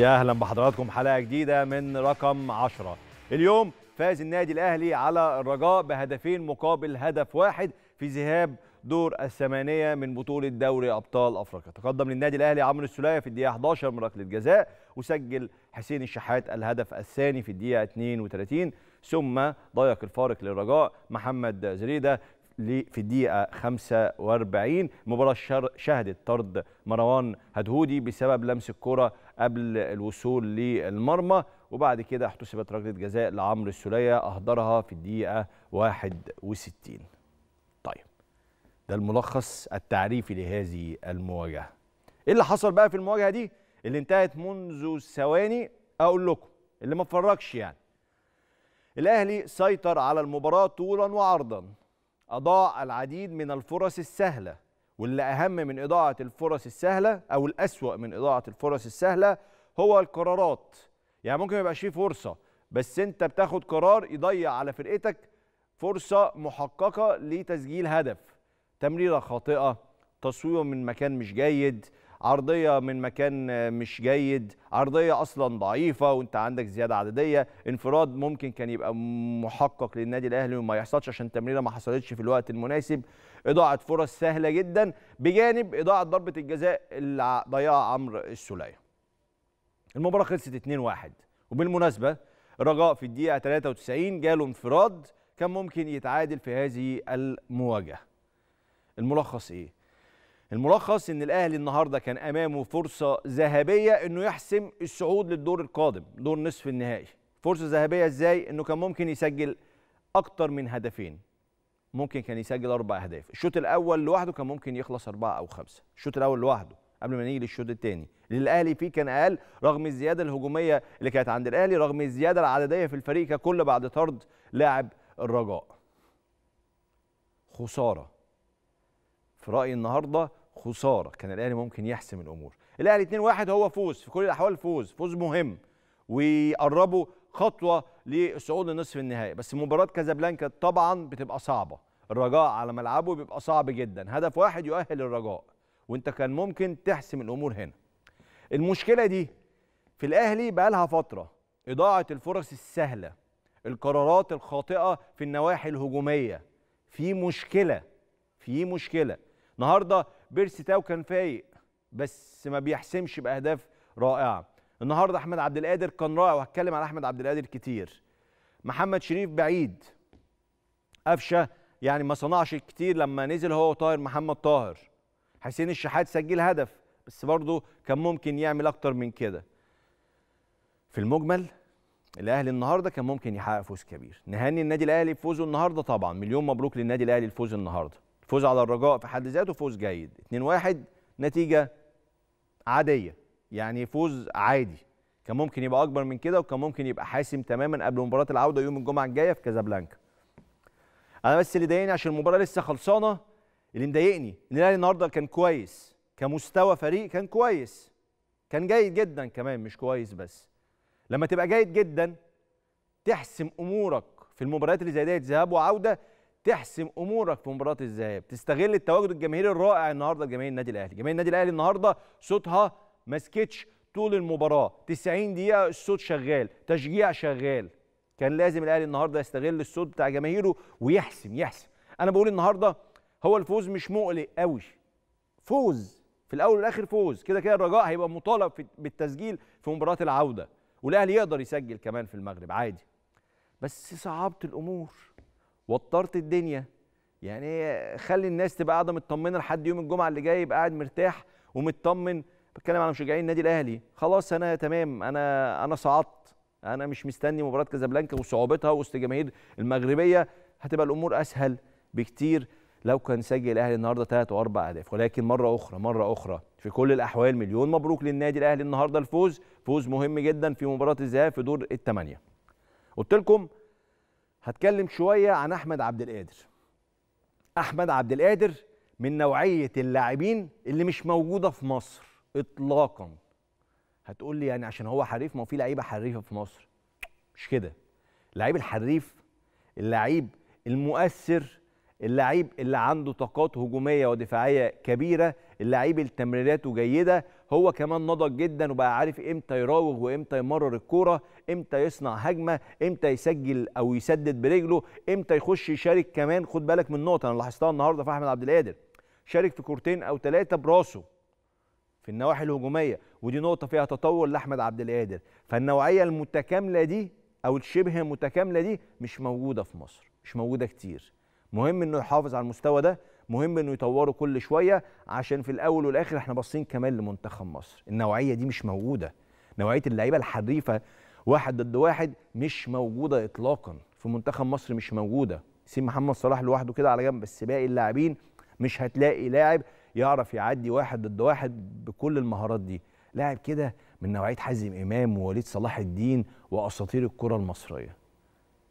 يا اهلا بحضراتكم حلقه جديده من رقم 10 اليوم فاز النادي الاهلي على الرجاء بهدفين مقابل هدف واحد في ذهاب دور الثمانيه من بطوله دوري ابطال افريقيا تقدم للنادي الاهلي عمرو السليه في الدقيقه 11 من ركله جزاء وسجل حسين الشحات الهدف الثاني في الدقيقه 32 ثم ضيق الفارق للرجاء محمد زريده في الدقيقة 45 مباراة شهدت طرد مروان هدهودي بسبب لمس الكرة قبل الوصول للمرمى وبعد كده احتسبت ركلة جزاء لعمرو السولية أهدرها في الدقيقة 61 طيب ده الملخص التعريفي لهذه المواجهة إيه اللي حصل بقى في المواجهة دي اللي انتهت منذ ثواني أقول لكم اللي ما اتفرجش يعني الأهلي سيطر على المباراة طولا وعرضا أضاع العديد من الفرص السهلة واللي أهم من إضاعة الفرص السهلة أو الأسوأ من إضاعة الفرص السهلة هو القرارات يعني ممكن يبقى فيه فرصة بس أنت بتاخد قرار يضيع على فرقتك فرصة محققة لتسجيل هدف تمريرة خاطئة تصوير من مكان مش جيد عرضيه من مكان مش جيد عرضيه اصلا ضعيفه وانت عندك زياده عدديه انفراد ممكن كان يبقى محقق للنادي الاهلي وما يحصلش عشان تمريره ما حصلتش في الوقت المناسب اضاعه فرص سهله جدا بجانب اضاعه ضربه الجزاء اللي ضيعها عمرو السوليه المباراه خلصت 2-1 وبالمناسبه الرجاء في الدقيقه 93 جاله انفراد كان ممكن يتعادل في هذه المواجهه الملخص ايه الملخص ان الاهلي النهارده كان امامه فرصه ذهبيه انه يحسم الصعود للدور القادم دور نصف النهائي فرصه ذهبيه ازاي انه كان ممكن يسجل اكتر من هدفين ممكن كان يسجل اربع اهداف الشوط الاول لوحده كان ممكن يخلص اربعه او خمسه الشوط الاول لوحده قبل ما نيجي للشوط الثاني الاهلي فيه كان اقل رغم الزياده الهجوميه اللي كانت عند الاهلي رغم الزياده العدديه في الفريق ككل بعد طرد لاعب الرجاء خساره في رايي النهارده خساره كان الاهلي ممكن يحسم الامور الاهلي 2-1 هو فوز في كل الاحوال فوز فوز مهم ويقربوا خطوه للصعود لنصف النهائي بس مباراه كازابلانكا طبعا بتبقى صعبه الرجاء على ملعبه بيبقى صعب جدا هدف واحد يؤهل الرجاء وانت كان ممكن تحسم الامور هنا المشكله دي في الاهلي بقى لها فتره اضاعه الفرص السهله القرارات الخاطئه في النواحي الهجوميه في مشكله في مشكله النهارده بيرسي تاو كان فايق بس ما بيحسمش باهداف رائعه النهارده احمد عبد القادر كان رائع وهتكلم على احمد عبد القادر كتير محمد شريف بعيد قفشه يعني ما صنعش كتير لما نزل هو طاهر محمد طاهر حسين الشحات سجل هدف بس برضه كان ممكن يعمل اكتر من كده في المجمل الاهلي النهارده كان ممكن يحقق فوز كبير نهني النادي الاهلي بفوزه النهارده طبعا مليون مبروك للنادي الاهلي الفوز النهارده فوز على الرجاء في حد ذاته فوز جيد 2-1 نتيجه عاديه يعني فوز عادي كان ممكن يبقى اكبر من كده وكان ممكن يبقى حاسم تماما قبل مباراه العوده يوم الجمعه الجايه في كازابلانكا انا بس اللي ضايقني عشان المباراه لسه خلصانه اللي مضايقني ان الاهلي النهارده كان كويس كمستوى فريق كان كويس كان جيد جدا كمان مش كويس بس لما تبقى جيد جدا تحسم امورك في المباريات اللي زي ديت ذهاب وعوده تحسم امورك في مباراه الذهاب تستغل التواجد الجماهيري الرائع النهارده لجماهير النادي الاهلي جماهير النادي الاهلي النهارده صوتها ما طول المباراه 90 دقيقه الصوت شغال تشجيع شغال كان لازم الاهلي النهارده يستغل الصوت بتاع جماهيره ويحسم يحسم انا بقول النهارده هو الفوز مش مقلق قوي فوز في الاول والاخر فوز كده كده الرجاء هيبقى مطالب بالتسجيل في مباراه العوده والاهلي يقدر يسجل كمان في المغرب عادي بس صعبت الامور وترت الدنيا يعني خلي الناس تبقى قاعده مطمنه لحد يوم الجمعه اللي جاي يبقى قاعد مرتاح ومطمن بتكلم على مشجعين النادي الاهلي خلاص انا تمام انا انا صعدت انا مش مستني مباراه كازابلانكا وصعوبتها وسط جماهير المغربيه هتبقى الامور اسهل بكتير لو كان سجل الاهلي النهارده ثلاث واربع اهداف ولكن مره اخرى مره اخرى في كل الاحوال مليون مبروك للنادي الاهلي النهارده الفوز فوز مهم جدا في مباراه الذهاب في دور الثمانيه قلت لكم هتكلم شويه عن احمد عبد القادر احمد عبد القادر من نوعيه اللاعبين اللي مش موجوده في مصر اطلاقا هتقول لي يعني عشان هو حريف ما هو في لعيبه حريفه في مصر مش كده اللعيب الحريف اللعيب المؤثر اللعيب اللي عنده طاقات هجوميه ودفاعيه كبيره اللعيب اللي تمريراته جيده هو كمان نضج جدا وبقى عارف امتى يراوغ وامتى يمرر الكوره امتى يصنع هجمه امتى يسجل او يسدد برجله امتى يخش يشارك كمان خد بالك من نقطه انا لاحظتها النهارده في احمد عبد القادر شارك في كورتين او ثلاثه براسه في النواحي الهجوميه ودي نقطه فيها تطور لاحمد عبد القادر فالنوعيه المتكامله دي او الشبه متكامله دي مش موجوده في مصر مش موجوده كتير مهم انه يحافظ على المستوى ده مهم انه يطوروا كل شويه عشان في الاول والاخر احنا باصين كمان لمنتخب مصر النوعيه دي مش موجوده نوعيه اللعيبه الحريفه واحد ضد واحد مش موجوده اطلاقا في منتخب مصر مش موجوده سيب محمد صلاح لوحده كده على جنب بس باقي اللاعبين مش هتلاقي لاعب يعرف يعدي واحد ضد واحد بكل المهارات دي لاعب كده من نوعيه حازم امام ووليد صلاح الدين واساطير الكره المصريه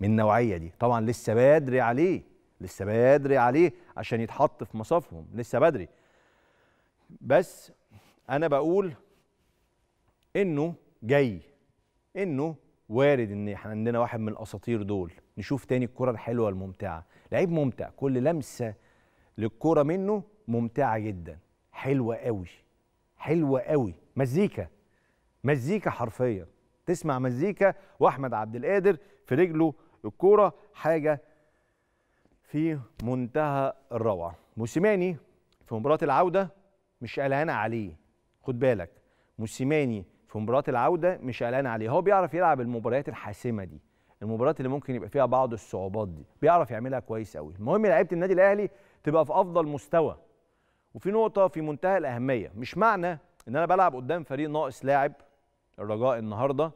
من النوعيه دي طبعا لسه بدري عليه لسه بدري عليه عشان يتحط في مصافهم لسه بدري بس انا بقول انه جاي انه وارد ان احنا عندنا واحد من الاساطير دول نشوف تاني الكره الحلوه الممتعه لعيب ممتع كل لمسه للكره منه ممتعه جدا حلوه قوي حلوه قوي مزيكا مزيكا حرفيا تسمع مزيكا واحمد عبد القادر في رجله الكوره حاجه في منتهى الروعه موسيماني في مباراه العوده مش قلقان عليه خد بالك موسيماني في مباراه العوده مش قلقان عليه هو بيعرف يلعب المباريات الحاسمه دي المباريات اللي ممكن يبقى فيها بعض الصعوبات دي بيعرف يعملها كويس قوي المهم لعيبه النادي الاهلي تبقى في افضل مستوى وفي نقطه في منتهى الاهميه مش معنى ان انا بلعب قدام فريق ناقص لاعب الرجاء النهارده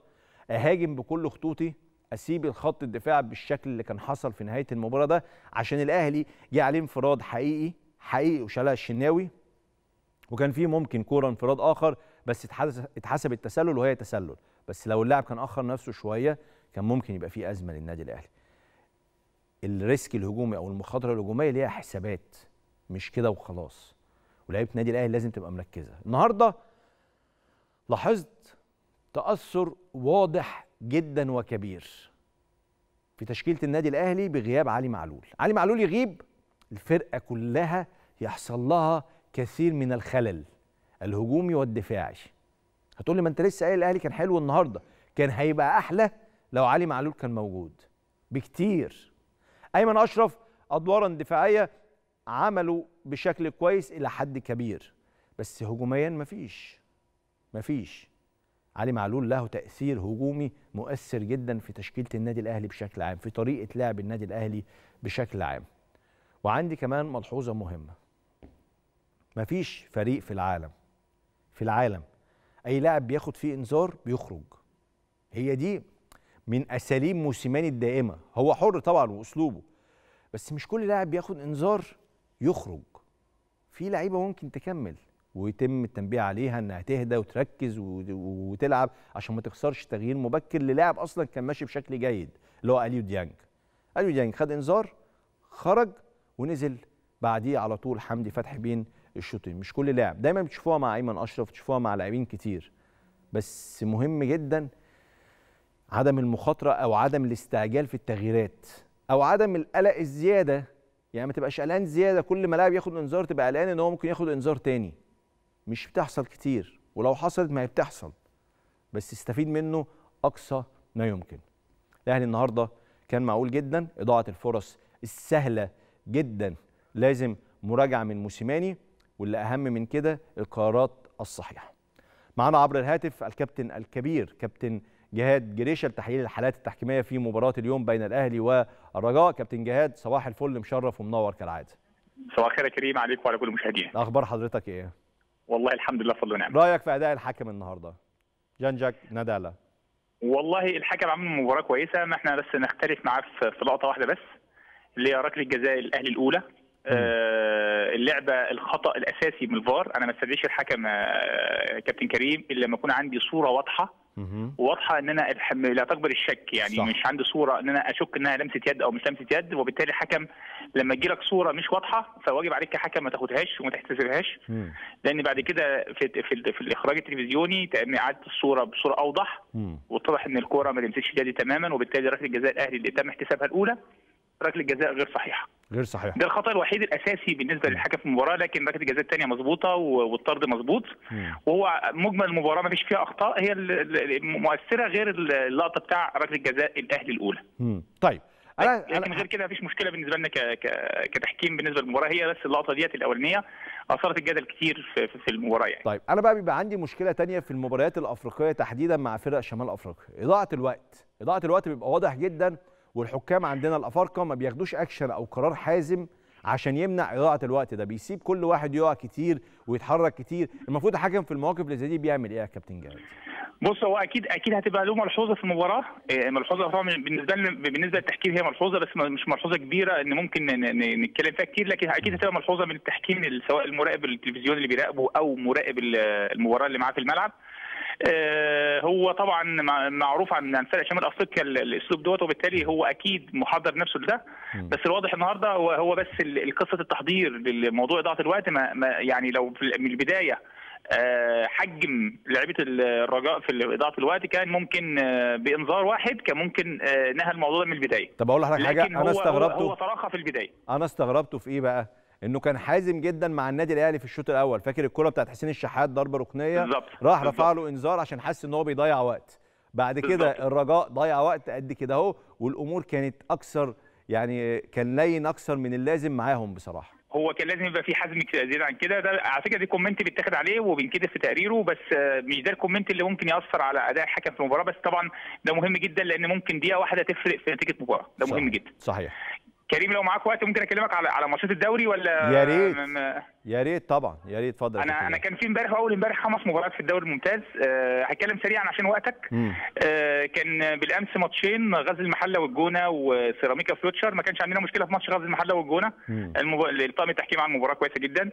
اهاجم بكل خطوطي اسيب الخط الدفاع بالشكل اللي كان حصل في نهايه المباراه ده عشان الاهلي جه عليه انفراد حقيقي حقيقي وشالها الشناوي وكان فيه ممكن كوره انفراد اخر بس اتحسب التسلل وهي تسلل بس لو اللاعب كان اخر نفسه شويه كان ممكن يبقى فيه ازمه للنادي الاهلي الريسك الهجومي او المخاطره الهجوميه ليها حسابات مش كده وخلاص ولعيبه النادي الاهلي لازم تبقى مركزه النهارده لاحظت تاثر واضح جدا وكبير في تشكيله النادي الاهلي بغياب علي معلول علي معلول يغيب الفرقه كلها يحصل لها كثير من الخلل الهجومي والدفاعي هتقول لي ما انت لسه قايل الاهلي كان حلو النهارده كان هيبقى احلى لو علي معلول كان موجود بكتير ايمن اشرف ادوارا دفاعيه عملوا بشكل كويس الى حد كبير بس هجوميا مفيش مفيش علي معلول له تأثير هجومي مؤثر جدا في تشكيلة النادي الأهلي بشكل عام في طريقة لعب النادي الأهلي بشكل عام وعندي كمان ملحوظة مهمة مفيش فريق في العالم في العالم أي لاعب بياخد فيه إنذار بيخرج هي دي من أساليب موسيماني الدائمة هو حر طبعا وأسلوبه بس مش كل لاعب بياخد إنذار يخرج في لعيبة ممكن تكمل ويتم التنبيه عليها انها تهدى وتركز وتلعب عشان ما تخسرش تغيير مبكر للاعب اصلا كان ماشي بشكل جيد اللي هو اليو ديانج اليو ديانج خد انذار خرج ونزل بعديه على طول حمدي فتحي بين الشوطين مش كل لاعب دايما بتشوفوها مع ايمن اشرف بتشوفوها مع لاعبين كتير بس مهم جدا عدم المخاطره او عدم الاستعجال في التغييرات او عدم القلق الزياده يعني ما تبقاش قلقان زياده كل ما لاعب ياخد انذار تبقى قلقان ان هو ممكن ياخد انذار تاني مش بتحصل كتير ولو حصلت ما هي بتحصل بس استفيد منه اقصى ما يمكن الاهلي النهارده كان معقول جدا اضاعه الفرص السهله جدا لازم مراجعه من موسيماني واللي اهم من كده القرارات الصحيحه معانا عبر الهاتف الكابتن الكبير كابتن جهاد جريشه لتحليل الحالات التحكيميه في مباراه اليوم بين الاهلي والرجاء كابتن جهاد صباح الفل مشرف ومنور كالعاده صباح الخير يا كريم عليك وعلى كل المشاهدين اخبار حضرتك ايه والله الحمد لله فضل ونعم رايك في اداء الحكم النهارده جان جاك نادالا والله الحكم عمل مباراه كويسه ما احنا بس نختلف معاه في لقطه واحده بس اللي هي ركله جزاء الاهلي الاولى آه اللعبه الخطا الاساسي من الفار انا ما استدعيش الحكم آه كابتن كريم الا لما يكون عندي صوره واضحه واضحه ان انا لا تقبل الشك يعني صح. مش عندي صوره ان انا اشك انها لمسه يد او مش لمسه يد وبالتالي الحكم لما تجي لك صوره مش واضحه فواجب عليك كحكم ما تاخدهاش وما تحتسبهاش لان بعد كده في في, في الاخراج التلفزيوني تم اعاده الصوره بصوره اوضح واتضح ان الكوره ما لمستش يدي تماما وبالتالي ركله الجزاء الاهلي اللي تم احتسابها الاولى ركله جزاء غير صحيحه غير صحيح ده الخطا الوحيد الاساسي بالنسبه للحكم في المباراه لكن ركله الجزاء الثانيه مظبوطه والطرد مظبوط وهو مجمل المباراه ما فيش فيها اخطاء هي المؤثره غير اللقطه بتاع ركله جزاء الاهلي الاولى مم. طيب أنا لكن غير كده مفيش مشكله بالنسبه لنا كتحكيم بالنسبه للمباراه هي بس اللقطه ديت الاولانيه اثرت الجدل كتير في, في المباراه يعني طيب انا بقى بيبقى عندي مشكله تانية في المباريات الافريقيه تحديدا مع فرق شمال افريقيا اضاعه الوقت اضاعه الوقت بيبقى واضح جدا والحكام عندنا الافارقه ما بياخدوش اكشن او قرار حازم عشان يمنع اضاعه الوقت ده بيسيب كل واحد يقع كتير ويتحرك كتير المفروض الحكم في المواقف اللي زي دي بيعمل ايه يا كابتن جاد بص هو اكيد اكيد هتبقى له ملحوظه في المباراه إيه، ملحوظه طبعا بالنسبه لنا بالنسبه للتحكيم هي ملحوظه بس مش ملحوظه كبيره ان ممكن نتكلم فيها كتير لكن اكيد هتبقى ملحوظه من التحكيم سواء المراقب التلفزيون اللي بيراقبه او مراقب المباراه اللي معاه في الملعب آه، هو طبعا معروف عن فرق شمال افريقيا الاسلوب دوت وبالتالي هو اكيد محضر نفسه لده بس الواضح النهارده هو بس قصه التحضير لموضوع اضاعه الوقت ما يعني لو من البدايه آه، حجم لعيبه الرجاء في اضاعه الوقت كان ممكن آه، بانذار واحد كان ممكن نهى الموضوع ده من البدايه طب اقول لحضرتك حاجه انا استغربته هو صراخه في البدايه انا استغربته في ايه بقى؟ انه كان حازم جدا مع النادي الاهلي في الشوط الاول فاكر الكره بتاعت حسين الشحات ضربه ركنيه بالزبط. راح رفع له انذار عشان حس ان هو بيضيع وقت بعد كده الرجاء ضيع وقت قد كده اهو والامور كانت اكثر يعني كان لين اكثر من اللازم معاهم بصراحه هو كان لازم يبقى في حزم زياده عن كده ده على فكره دي كومنت بيتاخد عليه وبينكتب في تقريره بس مش ده الكومنت اللي ممكن ياثر على اداء الحكم في المباراه بس طبعا ده مهم جدا لان ممكن دقيقه واحده تفرق في نتيجه مباراه ده صحيح. مهم جدا صحيح كريم لو معاك وقت ممكن اكلمك على على ماتشات الدوري ولا يا ريت يا ريت طبعا يا ريت اتفضل انا انا كان في امبارح اول امبارح خمس مباريات في الدوري الممتاز أه هتكلم سريعا عشان وقتك أه كان بالامس ماتشين غزل المحله والجونه وسيراميكا فلوتشر ما كانش عندنا مشكله في ماتش غزل المحله والجونه المب... طاقم التحكيم عمل مباراه كويسه جدا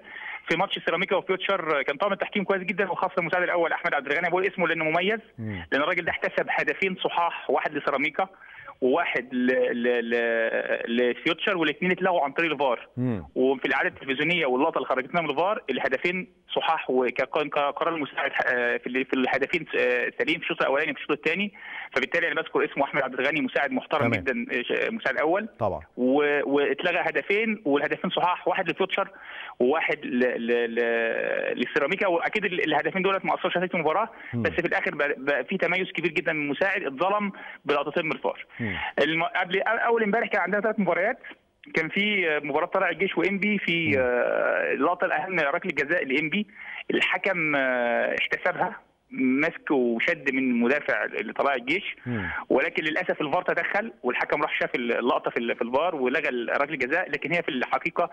في ماتش سيراميكا وفلوتشر كان طاقم التحكيم كويس جدا وخاصه المساعد الاول احمد عبد الغني بقول اسمه لانه مميز مم. لان الراجل ده احتسب هدفين صحاح واحد لسيراميكا وواحد لفيوتشر والاثنين اتلغوا عن طريق الفار وفي الاعاده التلفزيونيه واللقطه اللي خرجتنا من الفار الهدفين صحاح وكقرار المساعد آه، في الهدفين سليم آه، في الشوط الاولاني في الشوط الثاني فبالتالي انا بذكر اسمه احمد عبد الغني مساعد محترم جدا آه، مساعد اول طبعا واتلغى هدفين والهدفين صحاح واحد لفيوتشر وواحد لسيراميكا واكيد الهدفين دولت ما اثرش على المباراه بس في الاخر بقى في تميز كبير جدا من المساعد اتظلم بلقطتين من الفار الم... قبل اول امبارح كان عندنا ثلاث مباريات كان في مباراه طلع الجيش وانبي في اللقطه آه، الاهم ركله جزاء الانبي الحكم آه، احتسبها مسك وشد من مدافع اللي طلع الجيش ولكن للاسف الفار تدخل والحكم راح شاف اللقطه في الفار ولغى ركله الجزاء لكن هي في الحقيقه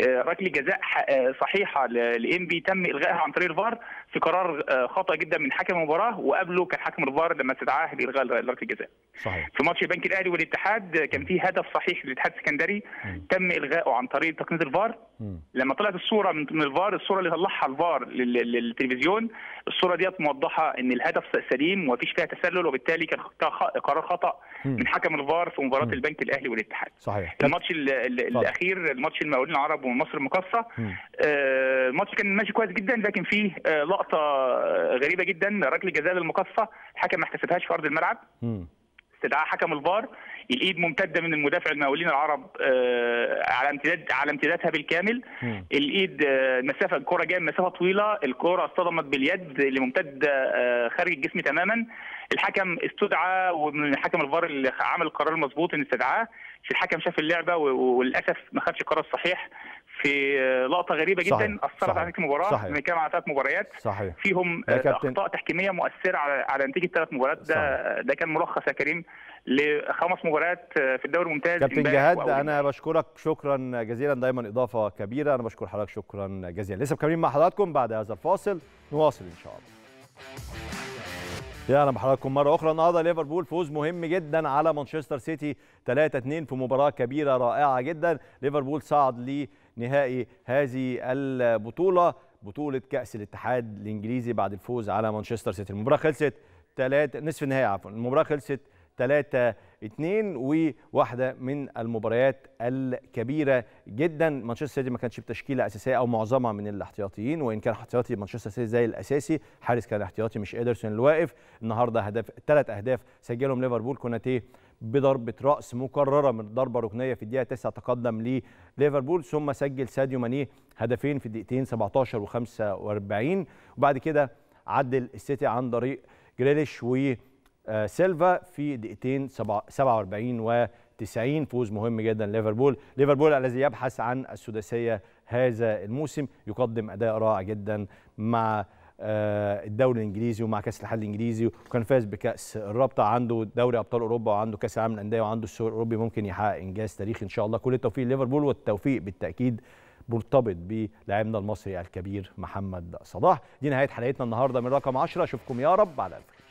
آه، ركله جزاء آه، صحيحه لام بي تم الغائها عن طريق الفار في قرار آه، خطا جدا من حكم المباراه وقبله كان حكم الفار لما استدعاه لالغاء ركله الجزاء. صحيح. في ماتش البنك الاهلي والاتحاد كان في هدف صحيح للاتحاد السكندري تم الغائه عن طريق تقنيه الفار لما طلعت الصوره من الفار الصوره اللي طلعها الفار للتلفزيون الصوره ديت موضحه ان الهدف سليم ومفيش فيها تسلل وبالتالي كان قرار خطا من حكم الفار في مباراه البنك الاهلي والاتحاد صحيح الماتش الاخير الماتش المقاولين العرب ومصر المقصه آه، الماتش كان ماشي كويس جدا لكن فيه آه، لقطه آه، غريبه جدا ركله جزاء للمقصه الحكم ما احتسبهاش في ارض الملعب استدعاء حكم الفار الايد ممتده من المدافع المقاولين العرب آه، على امتداد على امتدادها بالكامل الايد آه، مسافه الكره جايه من مسافه طويله الكره اصطدمت باليد اللي ممتده آه، خارج الجسم تماما الحكم استدعى ومن حكم الفار اللي عمل القرار المظبوط ان استدعاه الحكم شاف اللعبه وللاسف ما خدش القرار الصحيح في آه، لقطه غريبه جدا اثرت على المباراه بنتكلم على ثلاث مباريات صحيح. فيهم آه، اخطاء تحكيميه مؤثره على على نتيجه ثلاث مباريات ده صحيح. ده كان ملخص يا كريم لخمس مباريات آه، في الدوري الممتاز كابتن جهاد انا بشكرك شكرا جزيلا دايما اضافه كبيره انا بشكر حضرتك شكرا جزيلا لسه مكملين مع حضراتكم بعد هذا الفاصل نواصل ان شاء الله يا اهلا بحضراتكم مره اخرى النهارده ليفربول فوز مهم جدا على مانشستر سيتي 3-2 في مباراه كبيره رائعه جدا ليفربول صعد لي نهائي هذه البطولة بطولة كأس الاتحاد الإنجليزي بعد الفوز على مانشستر سيتي المباراة خلصت ثلاثة نصف النهائي عفوا المباراة خلصت 3 2 وواحده من المباريات الكبيره جدا مانشستر سيتي ما كانش بتشكيله اساسيه او معظمها من الاحتياطيين وان كان احتياطي مانشستر سيتي زي الاساسي حارس كان احتياطي مش إيدرسون الواقف النهارده هدف ثلاث اهداف سجلهم ليفربول كوناتيه بضربه راس مكرره من ضربه ركنيه في الدقيقه 9 تقدم لليفربول ثم سجل ساديو ماني هدفين في الدقيقتين 17 و45 وبعد كده عدل السيتي عن طريق جريليش وسيلفا في دقيقتين 47 و 90 فوز مهم جدا ليفربول ليفربول الذي يبحث عن السداسيه هذا الموسم يقدم اداء رائع جدا مع آه، الدوري الانجليزي ومع كاس الاتحاد الانجليزي وكان فاز بكاس الرابطه عنده دوري ابطال اوروبا وعنده كاس العالم للانديه وعنده السوبر الاوروبي ممكن يحقق انجاز تاريخي ان شاء الله كل التوفيق لليفربول والتوفيق بالتاكيد مرتبط بلاعبنا المصري الكبير محمد صلاح دي نهايه حلقتنا النهارده من رقم 10 اشوفكم يا رب على الف